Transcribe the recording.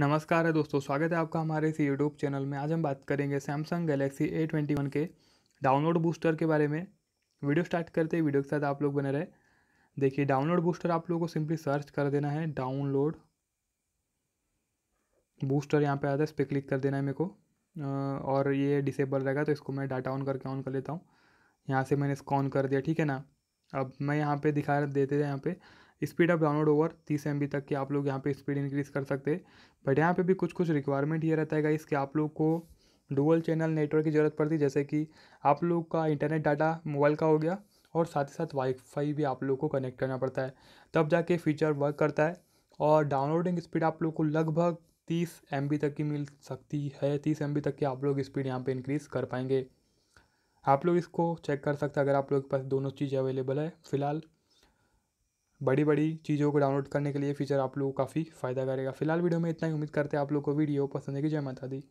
नमस्कार है दोस्तों स्वागत है आपका हमारे इस यूट्यूब चैनल में आज हम बात करेंगे Samsung Galaxy A twenty one के डाउनलोड बूस्टर के बारे में वीडियो स्टार्ट करते हैं वीडियो के साथ आप लोग बने रहे देखिए डाउनलोड बूस्टर आप लोगों को सिंपली सर्च कर देना है डाउनलोड बूस्टर यहाँ पे आता है इस पर क्लिक कर देना है मेरे को और ये डिसेबल रहेगा तो इसको मैं डाटा ऑन करके ऑन कर लेता हूँ यहाँ से मैंने इसको ऑन कर दिया ठीक है ना अब मैं यहाँ पे दिखा देते थे यहाँ पे स्पीड ऑफ डाउनलोड ओवर तीस एम तक की आप लोग यहाँ पे स्पीड इंक्रीज़ कर सकते हैं बट यहाँ पे भी कुछ कुछ रिक्वायरमेंट ये रहता है इसके आप लोग को डुअल चैनल नेटवर्क की ज़रूरत पड़ती है जैसे कि आप लोग का इंटरनेट डाटा मोबाइल का हो गया और साथ ही साथ वाईफाई भी आप लोग को कनेक्ट करना पड़ता है तब जाके फीचर वर्क करता है और डाउनलोडिंग स्पीड आप लोग को लगभग तीस एम तक की मिल सकती है तीस एम तक की आप लोग स्पीड यहाँ पर इंक्रीज़ कर पाएंगे आप लोग इसको चेक कर सकते हैं अगर आप लोग के पास दोनों चीज़ अवेलेबल है फ़िलहाल बड़ी बड़ी चीज़ों को डाउनलोड करने के लिए फीचर आप लोगों को काफ़ी फ़ायदा करेगा फिलहाल वीडियो में इतना ही उम्मीद करते हैं आप लोग को वीडियो पसंद है कि जय माता दी